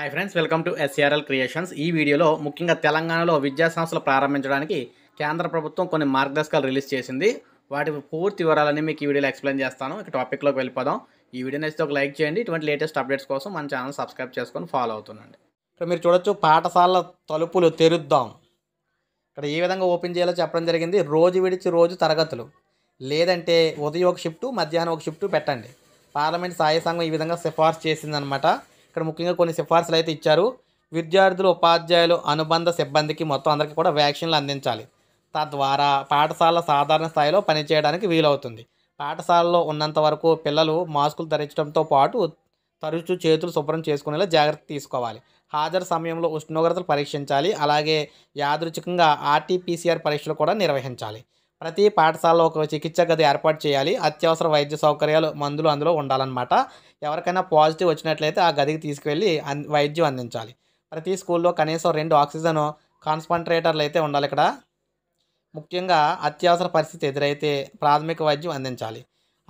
hi friends welcome to SRL creations ఈ వీడియోలో ముఖ్యంగా తెలంగాణలో విద్యా సంస్థలు ప్రారంభించడానికి కేంద్ర ప్రభుత్వం కొన్ని మార్గదర్శకాలు రిలీజ్ చేసింది వాటి పూర్తి వివరాలన్నీ మీకు ఈ వీడియోలో ఎక్స్ప్లెయిన్ చేస్తాను ఇక టాపిక్లోకి వెళ్ళిపోదాం ఈ వీడియో నచ్చితే ఒక లైక్ చేయండి ఇటువంటి లేటెస్ట్ అప్డేట్స్ కోసం మన ఛానల్ సబ్స్క్రైబ్ చేసుకొని ఫాలో అవుతుందండి ఇక్కడ మీరు చూడొచ్చు పాఠశాల తలుపులు తెరుద్దాం ఇక్కడ ఏ విధంగా ఓపెన్ చేయాలో చెప్పడం జరిగింది రోజు విడిచి రోజు తరగతులు లేదంటే ఉదయం ఒక షిఫ్ట్ మధ్యాహ్నం ఒక షిఫ్ట్ పెట్టండి పార్లమెంట్ సాయ సంఘం ఈ విధంగా సిఫార్సు చేసిందనమాట ఇక్కడ ముఖ్యంగా కొన్ని సిఫార్సులు అయితే ఇచ్చారు విద్యార్థులు ఉపాధ్యాయులు అనుబంధ సిబ్బందికి మొత్తం అందరికీ కూడా వ్యాక్సిన్లు అందించాలి తద్వారా పాఠశాల సాధారణ స్థాయిలో పనిచేయడానికి వీలవుతుంది పాఠశాలలో ఉన్నంత వరకు పిల్లలు మాస్కులు ధరించడంతో పాటు తరచూ చేతులు శుభ్రం చేసుకునేలా జాగ్రత్త తీసుకోవాలి హాజరు సమయంలో ఉష్ణోగ్రతలు పరీక్షించాలి అలాగే యాదృచ్ఛికంగా ఆర్టీపీసీఆర్ పరీక్షలు కూడా నిర్వహించాలి ప్రతి పాఠశాలలో ఒక చికిత్స గది ఏర్పాటు చేయాలి అత్యవసర వైద్య సౌకర్యాలు మందులు అందులో ఉండాలన్నమాట ఎవరికైనా పాజిటివ్ వచ్చినట్లయితే ఆ గదికి తీసుకువెళ్ళి వైద్యం అందించాలి ప్రతి స్కూల్లో కనీసం రెండు ఆక్సిజన్ కాన్సన్ట్రేటర్లు అయితే ఉండాలి ఇక్కడ ముఖ్యంగా అత్యవసర పరిస్థితి ఎదురైతే ప్రాథమిక వైద్యం అందించాలి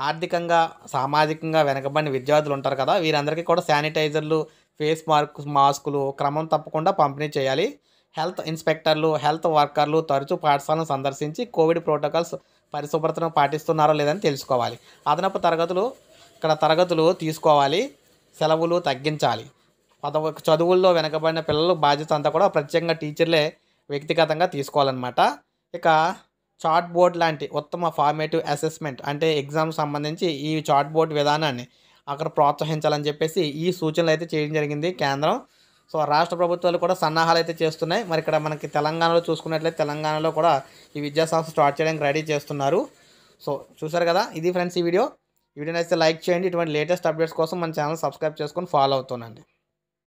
ఆర్థికంగా సామాజికంగా వెనకబడిన విద్యార్థులు ఉంటారు కదా వీరందరికీ కూడా శానిటైజర్లు ఫేస్ మార్క్ మాస్కులు క్రమం తప్పకుండా పంపిణీ చేయాలి హెల్త్ ఇన్స్పెక్టర్లు హెల్త్ వర్కర్లు తరచూ పాఠశాలను సందర్శించి కోవిడ్ ప్రోటోకాల్స్ పరిశుభ్రతను పాటిస్తున్నారో లేదని తెలుసుకోవాలి అదనపు తరగతులు ఇక్కడ తరగతులు తీసుకోవాలి సెలవులు తగ్గించాలి పదవ చదువుల్లో వెనకబడిన పిల్లలు బాధ్యత అంతా కూడా ప్రత్యేకంగా టీచర్లే వ్యక్తిగతంగా తీసుకోవాలన్నమాట ఇక చార్ట్ బోర్డ్ లాంటి ఉత్తమ ఫార్మేటివ్ అసెస్మెంట్ అంటే ఎగ్జామ్ సంబంధించి ఈ చార్ట్ బోర్డ్ విధానాన్ని అక్కడ ప్రోత్సహించాలని చెప్పేసి ఈ సూచనలు అయితే చేయడం జరిగింది కేంద్రం సో రాష్ట్ర ప్రభుత్వాలు కూడా సన్నాహాలు అయితే చేస్తున్నాయి మరి ఇక్కడ మనకి తెలంగాణలో చూసుకున్నట్లయితే తెలంగాణలో కూడా ఈ విద్యా సంస్థ స్టార్ట్ చేయడానికి రెడీ చేస్తున్నారు సో చూసారు కదా ఇది ఫ్రెండ్స్ ఈ వీడియో ఈ వీడియో నచ్చితే లైక్ చేయండి ఇటువంటి లేటెస్ట్ అప్డేట్స్ కోసం మన ఛానల్ సబ్స్క్రైబ్ చేసుకొని ఫాలో అవుతుందండి